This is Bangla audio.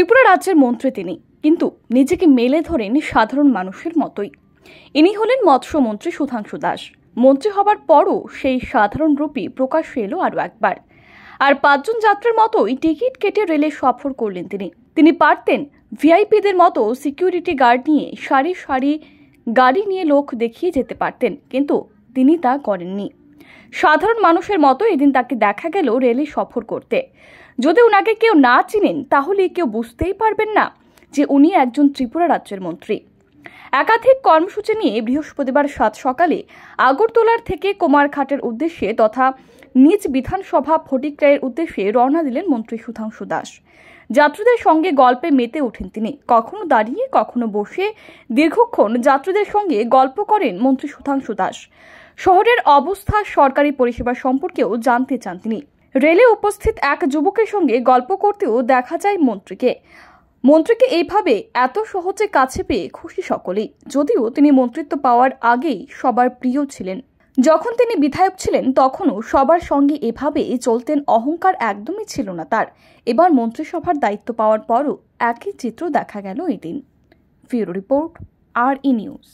ত্রিপুরা রাজ্যের মন্ত্রী তিনি কিন্তু নিজেকে মেলে ধরেন সাধারণ মানুষের মতোই ইনি হলেন মৎস্যমন্ত্রী সুধাংশু দাস মন্ত্রী হবার পরও সেই সাধারণ রূপই প্রকাশ এলো আরও একবার আর পাঁচজন যাত্রীর মতোই টিকিট কেটে রেলে সফর করলেন তিনি তিনি পারতেন ভিআইপিদের মতো সিকিউরিটি গার্ড নিয়ে সারি সারি গাড়ি নিয়ে লোক দেখিয়ে যেতে পারতেন কিন্তু তিনি তা করেননি সাধারণ মানুষের মতো এদিন তাকে দেখা গেল রেলে সফর করতে যদি ওনাকে কেউ না চিনেন তাহলে কেউ বুঝতেই পারবেন না যে উনি একজন ত্রিপুরা রাজ্যের মন্ত্রী একাধিক কর্মসূচি নিয়ে বৃহস্পতিবার সাত সকালে আগরতলার থেকে কুমারঘাটের উদ্দেশ্যে তথা নিজ বিধানসভা ফটিক্রায়ের উদ্দেশ্যে রওনা দিলেন মন্ত্রী সুধাংশু দাস যাত্রীদের সঙ্গে গল্পে মেতে ওঠেন তিনি কখনো দাঁড়িয়ে কখনো বসে দীর্ঘক্ষণ যাত্রীদের সঙ্গে গল্প করেন মন্ত্রী সুধাংশু দাস শহরের অবস্থা সরকারি পরিষেবা সম্পর্কেও জানতে চান তিনি রেলে উপস্থিত এক যুবকের সঙ্গে গল্প করতেও দেখা যায় মন্ত্রীকে মন্ত্রীকে এইভাবে এত সহজে কাছে পেয়ে খুশি সকলেই যদিও তিনি মন্ত্রিত্ব পাওয়ার আগেই সবার প্রিয় ছিলেন যখন তিনি বিধায়ক ছিলেন তখনও সবার সঙ্গে এভাবে চলতেন অহংকার একদমই ছিল না তার এবার মন্ত্রিসভার দায়িত্ব পাওয়ার পরও একই চিত্র দেখা গেল এদিন ফিউরো রিপোর্ট আর ই নিউজ